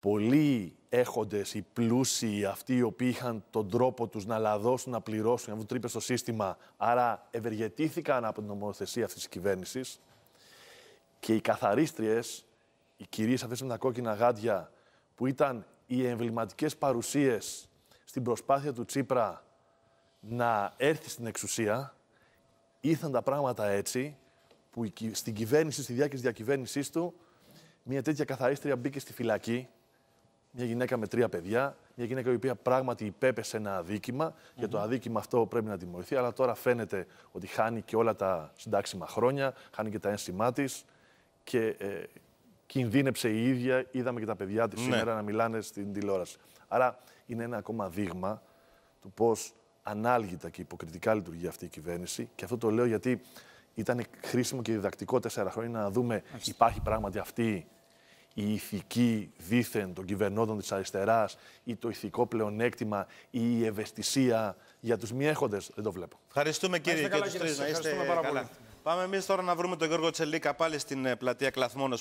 πολλοί έχοντες, οι πλούσιοι, αυτοί οι οποίοι είχαν τον τρόπο τους να λαδώσουν, να πληρώσουν, να βγουν τρύπες στο σύστημα, άρα ευεργετήθηκαν από την ομοθεσία αυτής της κυβέρνησης και οι καθαρίστριες, οι κυρίες αυτές με τα κόκκινα γάντια, που ήταν οι εμβληματικές παρουσίες στην προσπάθεια του Τσίπρα να έρθει στην εξουσία, ήρθαν τα πράγματα έτσι, που στην κυβέρνηση, στη διάρκεια της διακυβέρνησής του, μια τέτοια καθαρίστρια μπήκε στη φυλακή μια γυναίκα με τρία παιδιά, μια γυναίκα η οποία πράγματι υπέπεσε ένα αδίκημα. Mm Για το αδίκημα αυτό πρέπει να τιμωρηθεί, αλλά τώρα φαίνεται ότι χάνει και όλα τα συντάξιμα χρόνια, χάνει και τα ένσημά της και ε, κινδύνεψε η ίδια. Είδαμε και τα παιδιά της ναι. σήμερα να μιλάνε στην τηλεόραση. Άρα είναι ένα ακόμα δείγμα του πώς ανάλγητα και υποκριτικά λειτουργεί αυτή η κυβέρνηση. Και αυτό το λέω γιατί ήταν χρήσιμο και διδακτικό τέσσερα χρόνια να δούμε υπάρχει πράγματι αυτή η ηθική δίθεν των κυβερνώντων της αριστεράς ή το ηθικό πλεονέκτημα ή η ευαισθησία για τους μη έχοντες. Δεν το βλέπω. Ευχαριστούμε κύριε και τους τρεις. Να είστε Πολύ. Πάμε εμείς τώρα να βρούμε τον Γιώργο Τσελίκα πάλι στην ε, πλατεία Κλαθμόνος.